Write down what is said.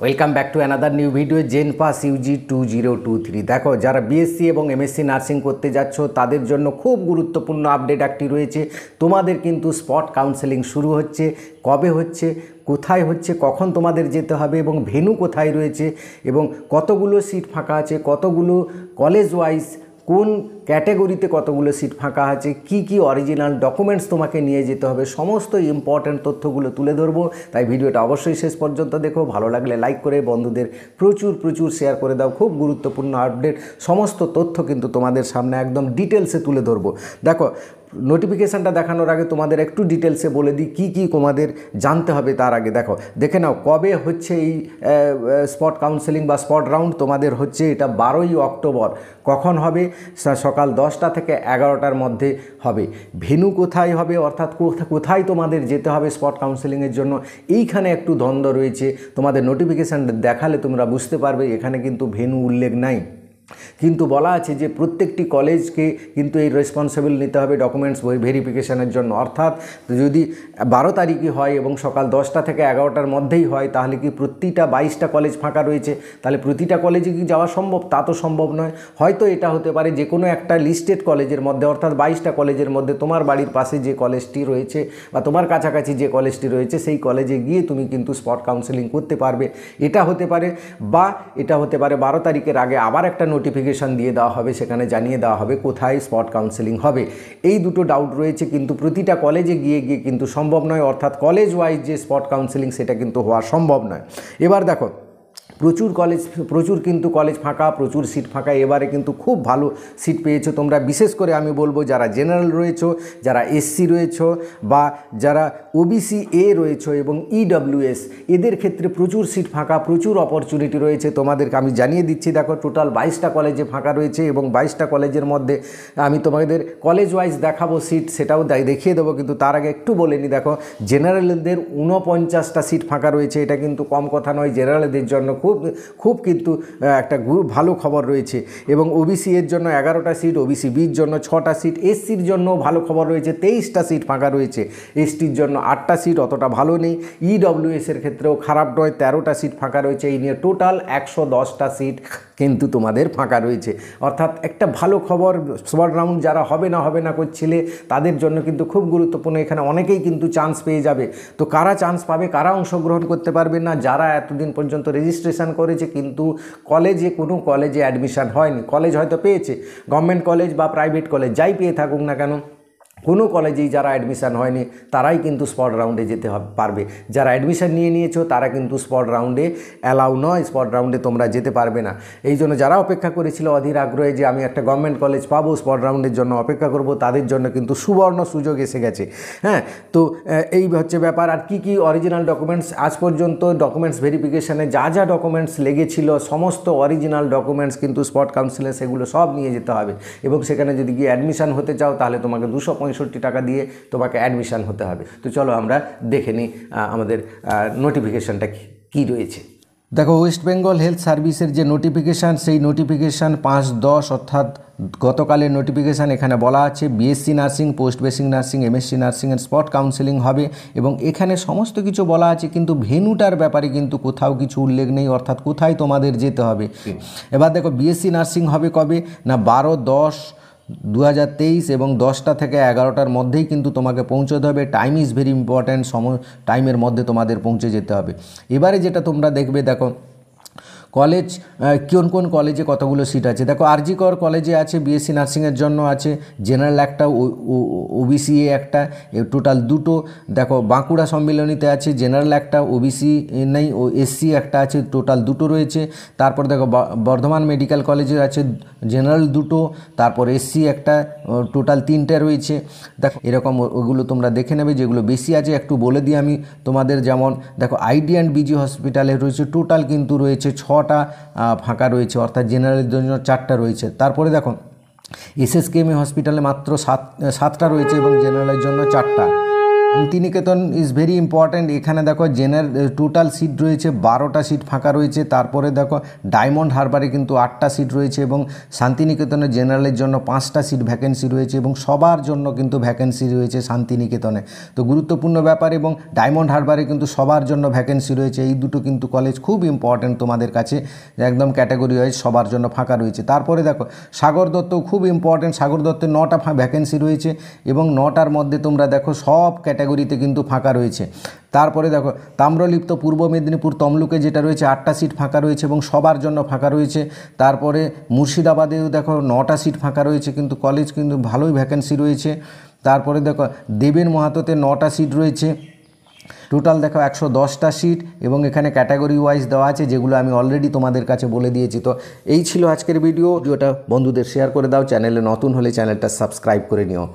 welcome back to another new video JENPAS UG two zero two three দেখো যারা BSc এবং MSc nursing করতে যাচ্ছ তাদের জন্য খুব গুরুত্বপূর্ণ আপডেট একটি রয়েছে তোমাদের কিন্তু স্পট কাউন্সেলিং শুরু হচ্ছে কবে হচ্ছে কোথায় হচ্ছে কখন তোমাদের যেতে হবে এবং ভেনু কোথায় রয়েছে এবং কতগুলো সিট ফাঁকা আছে কতগুলো কলেজ ওয়াইজ কোন ক্যাটাগরিতে কতগুলো সিট ফাঁকা আছে কি কি অরিজিনাল ডকুমেন্টস তোমাকে নিয়ে যেতে হবে সমস্ত ইম্পর্ট্যান্ট তথ্যগুলো তুলে ধরবো তাই ভিডিওটা অবশ্যই শেষ পর্যন্ত দেখো ভালো লাগলে লাইক করে বন্ধুদের প্রচুর প্রচুর শেয়ার করে দাও খুব গুরুত্বপূর্ণ আপডেট সমস্ত তথ্য কিন্তু তোমাদের সামনে একদম ডিটেলসে তুলে ধরবো দেখো নোটিফিকেশানটা দেখানোর আগে তোমাদের একটু ডিটেলসে বলে দিই কী কী তোমাদের জানতে হবে তার আগে দেখো দেখে নাও কবে হচ্ছে এই স্পট কাউন্সেলিং বা স্পট রাউন্ড তোমাদের হচ্ছে এটা বারোই অক্টোবর কখন হবে সকাল দশটা থেকে এগারোটার মধ্যে হবে ভেনু কোথায় হবে অর্থাৎ কোথায় তোমাদের যেতে হবে স্পট কাউন্সেলিংয়ের জন্য এইখানে একটু দ্বন্দ্ব রয়েছে তোমাদের নোটিফিকেশান দেখালে তোমরা বুঝতে পারবে এখানে কিন্তু ভেনু উল্লেখ নাই কিন্তু বলা আছে যে প্রত্যেকটি কলেজকে কিন্তু এই রেসপন্সিবল নিতে হবে ডকুমেন্টস ভেরিফিকেশানের জন্য অর্থাৎ যদি বারো তারিখই হয় এবং সকাল দশটা থেকে এগারোটার মধ্যেই হয় তাহলে কি প্রতিটা বাইশটা কলেজ ফাঁকা রয়েছে তাহলে প্রতিটা কলেজে কি যাওয়া সম্ভব তা তো সম্ভব নয় হয়তো এটা হতে পারে যে কোনো একটা লিস্টেড কলেজের মধ্যে অর্থাৎ বাইশটা কলেজের মধ্যে তোমার বাড়ির পাশে যে কলেজটি রয়েছে বা তোমার কাছাকাছি যে কলেজটি রয়েছে সেই কলেজে গিয়ে তুমি কিন্তু স্পট কাউন্সেলিং করতে পারবে এটা হতে পারে বা এটা হতে পারে বারো তারিখের আগে আবার একটা নোটিফিকেশান দিয়ে দেওয়া হবে সেখানে জানিয়ে দেওয়া হবে কোথায় স্পট কাউন্সেলিং হবে এই দুটো ডাউট রয়েছে কিন্তু প্রতিটা কলেজে গিয়ে গিয়ে কিন্তু সম্ভব নয় অর্থাৎ কলেজ ওয়াইজ যে স্পট কাউন্সেলিং সেটা কিন্তু হওয়া সম্ভব নয় এবার দেখো প্রচুর কলেজ প্রচুর কিন্তু কলেজ ফাঁকা প্রচুর সিট ফাঁকা এবারে কিন্তু খুব ভালো সিট পেয়েছো তোমরা বিশেষ করে আমি বলবো যারা জেনারেল রয়েছো যারা এসসি রয়েছো বা যারা ওবিসি এ রয়েছো এবং ইডব্লিউএস e এদের ক্ষেত্রে প্রচুর সিট ফাঁকা প্রচুর অপরচুনিটি রয়েছে তোমাদেরকে আমি জানিয়ে দিচ্ছি দেখো টোটাল বাইশটা কলেজে ফাঁকা রয়েছে এবং বাইশটা কলেজের মধ্যে আমি তোমাদের কলেজ ওয়াইজ দেখাবো সিট সেটাও দেখিয়ে দেবো কিন্তু তার আগে একটু বলে নি দেখো জেনারেলদের ঊনপঞ্চাশটা সিট ফাঁকা রয়েছে এটা কিন্তু কম কথা নয় জেনারেলদের জন্য খুব খুব কিন্তু একটা ভালো খবর রয়েছে এবং ওবিসি এর জন্য এগারোটা সিট ওবিসি বির জন্য ছটা সিট এসসির জন্য ভালো খবর রয়েছে তেইশটা সিট ফাঁকা রয়েছে এসটির জন্য আটটা সিট অতটা ভালো নেই ইডব্লিউএসের e ক্ষেত্রেও খারাপ নয় তেরোটা সিট ফাঁকা রয়েছে এই নিয়ে টোটাল একশো দশটা সিট কিন্তু তোমাদের ফাঁকা রয়েছে অর্থাৎ একটা ভালো খবর সবার রাউন্ড যারা হবে না হবে না করছিলে তাদের জন্য কিন্তু খুব গুরুত্বপূর্ণ এখানে অনেকেই কিন্তু চান্স পেয়ে যাবে তো কারা চান্স পাবে কারা অংশগ্রহণ করতে পারবে না যারা এতদিন পর্যন্ত রেজিস্ট্রেশন করেছে কিন্তু কলেজে কোনো কলেজে অ্যাডমিশান হয়নি কলেজ হয়তো পেয়েছে গভর্নমেন্ট কলেজ বা প্রাইভেট কলেজ যাই পেয়ে থাকুক না কেন কোনো কলেজেই যারা অ্যাডমিশান হয়নি তারাই কিন্তু স্পট রাউন্ডে যেতে পারবে যারা অ্যাডমিশান নিয়ে নিয়েছো তারা কিন্তু স্পট রাউন্ডে অ্যালাউ নয় স্পট রাউন্ডে তোমরা যেতে পারবে না এই জন্য যারা অপেক্ষা করেছিল অধীর আগ্রহে যে আমি একটা গভর্নমেন্ট কলেজ পাবো স্পট রাউন্ডের জন্য অপেক্ষা করব তাদের জন্য কিন্তু সুবর্ণ সুযোগ এসে গেছে হ্যাঁ তো এই হচ্ছে ব্যাপার আর কি কি অরিজিনাল ডকুমেন্টস আজ পর্যন্ত ডকুমেন্টস ভেরিফিকেশানে যা যা ডকুমেন্টস লেগেছিল সমস্ত অরিজিনাল ডকুমেন্টস কিন্তু স্পট কাউন্সিলে সেগুলো সব নিয়ে যেতে হবে এবং সেখানে যদি গিয়ে অ্যাডমিশান হতে চাও তাহলে তোমাকে দুশো পঁয়ষট্টি টাকা দিয়ে তোমাকে অ্যাডমিশান হতে হবে তো চলো আমরা দেখে নিই আমাদের নোটিফিকেশানটা কি রয়েছে দেখো ওয়েস্ট বেঙ্গল হেলথ সার্ভিসের যে নোটিফিকেশান সেই নোটিফিকেশান পাঁচ দশ অর্থাৎ গতকালের নোটিফিকেশান এখানে বলা আছে BSc nursing post basic nursing MSc nursing নার্সিংয়ের স্পট কাউন্সেলিং হবে এবং এখানে সমস্ত কিছু বলা আছে কিন্তু ভেনুটার ব্যাপারে কিন্তু কোথাও কিছু উল্লেখ নেই অর্থাৎ কোথায় তোমাদের যেতে হবে এবার দেখো বিএসসি নার্সিং হবে কবে না বারো দশ দু এবং দশটা থেকে এগারোটার মধ্যেই কিন্তু তোমাকে পৌঁছতে হবে টাইম ইজ ভেরি ইম্পর্ট্যান্ট সময় টাইমের মধ্যে তোমাদের পৌঁছে যেতে হবে এবারে যেটা তোমরা দেখবে দেখো কলেজ কোন কোন কলেজে কতগুলো সিট আছে দেখো আর জি কর কলেজে আছে বিএসসি নার্সিংয়ের জন্য আছে জেনারেল একটা ওবিসি এ একটা টোটাল দুটো দেখো বাঁকুড়া সম্মিলনীতে আছে জেনারেল একটা ওবিসি নেই ও এসসি একটা আছে টোটাল দুটো রয়েছে তারপর দেখো বর্ধমান মেডিকেল কলেজের আছে জেনারেল দুটো তারপর এসসি একটা টোটাল তিনটে রয়েছে দেখো এরকম ওগুলো তোমরা দেখে নেবে যেগুলো বেশি আছে একটু বলে দিই আমি তোমাদের যেমন দেখো আইডি অ্যান্ড বিজি হসপিটালে রয়েছে টোটাল কিন্তু রয়েছে ছ কটা ফাঁকা রয়েছে অর্থাৎ জেনারেলের জন্য চারটা রয়েছে তারপরে দেখুন এসএসকেএমএ e হসপিটালে মাত্র সাত সাতটা রয়েছে এবং জেনারেলের জন্য চারটা শান্তিনিকেতন ইজ ভেরি ইম্পর্ট্যান্ট এখানে দেখো জেনার টোটাল সিট রয়েছে বারোটা সিট ফাঁকা রয়েছে তারপরে দেখো ডায়মন্ড হারবারে কিন্তু আটটা সিট রয়েছে এবং শান্তিনিকেতনে জেনারেলের জন্য পাঁচটা সিট ভ্যাকেন্সি রয়েছে এবং সবার জন্য কিন্তু ভ্যাকেন্সি রয়েছে শান্তিনিকেতনে তো গুরুত্বপূর্ণ ব্যাপার এবং ডায়মন্ড হারবারে কিন্তু সবার জন্য ভ্যাকেন্সি রয়েছে এই দুটো কিন্তু কলেজ খুব ইম্পর্ট্যান্ট তোমাদের কাছে একদম ক্যাটাগরি ওয়াইজ সবার জন্য ফাঁকা রয়েছে তারপরে দেখো সাগর দত্ত খুব ইম্পর্ট্যান্ট সাগর দত্তের নটা ভ্যাকেন্সি রয়েছে এবং নটার মধ্যে তোমরা দেখো সব ক্যাটাগরি ক্যাটাগরিতে কিন্তু ফাঁকা রয়েছে তারপরে দেখো তাম্রলিপ্ত পূর্ব মেদিনীপুর তমলুকে যেটা রয়েছে আটটা সিট ফাঁকা রয়েছে এবং সবার জন্য ফাঁকা রয়েছে তারপরে মুর্শিদাবাদেও দেখো নটা সিট ফাঁকা রয়েছে কিন্তু কলেজ কিন্তু ভালোই ভ্যাকেন্সি রয়েছে তারপরে দেখো দেবেন মাহাতোতে নটা সিট রয়েছে টোটাল দেখো একশো দশটা সিট এবং এখানে ক্যাটাগরি ওয়াইজ দেওয়া আছে যেগুলো আমি অলরেডি তোমাদের কাছে বলে দিয়েছি তো এই ছিল আজকের ভিডিও ভিডিওটা বন্ধুদের শেয়ার করে দাও চ্যানেলে নতুন হলে চ্যানেলটা সাবস্ক্রাইব করে নিও